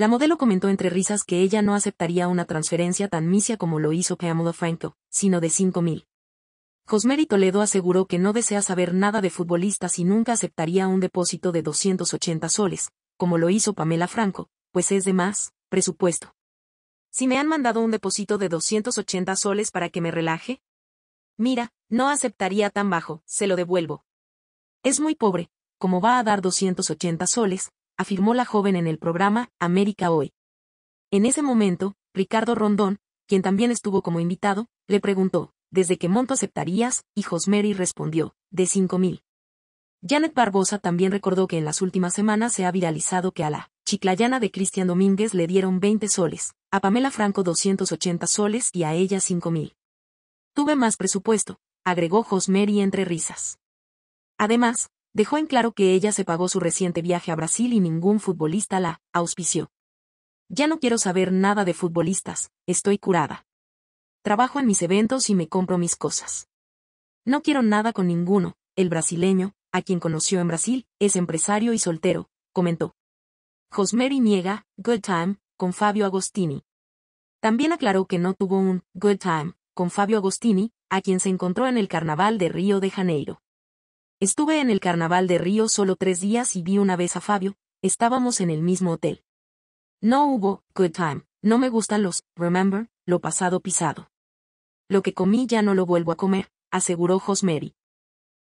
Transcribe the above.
La modelo comentó entre risas que ella no aceptaría una transferencia tan misia como lo hizo Pamela Franco, sino de 5.000. y Toledo aseguró que no desea saber nada de futbolistas y nunca aceptaría un depósito de 280 soles, como lo hizo Pamela Franco, pues es de más, presupuesto. Si me han mandado un depósito de 280 soles para que me relaje? Mira, no aceptaría tan bajo, se lo devuelvo. Es muy pobre, como va a dar 280 soles, afirmó la joven en el programa América Hoy. En ese momento, Ricardo Rondón, quien también estuvo como invitado, le preguntó, ¿desde qué monto aceptarías? Y Josmery respondió, de 5.000. Janet Barbosa también recordó que en las últimas semanas se ha viralizado que a la chiclayana de Cristian Domínguez le dieron 20 soles, a Pamela Franco 280 soles y a ella 5.000. Tuve más presupuesto, agregó Josmery entre risas. Además, dejó en claro que ella se pagó su reciente viaje a Brasil y ningún futbolista la auspició. Ya no quiero saber nada de futbolistas, estoy curada. Trabajo en mis eventos y me compro mis cosas. No quiero nada con ninguno, el brasileño, a quien conoció en Brasil, es empresario y soltero, comentó. Josmeri niega, Good Time, con Fabio Agostini. También aclaró que no tuvo un Good Time con Fabio Agostini, a quien se encontró en el Carnaval de Río de Janeiro. Estuve en el carnaval de Río solo tres días y vi una vez a Fabio, estábamos en el mismo hotel. No hubo, good time, no me gustan los, remember, lo pasado pisado. Lo que comí ya no lo vuelvo a comer, aseguró Josmeri.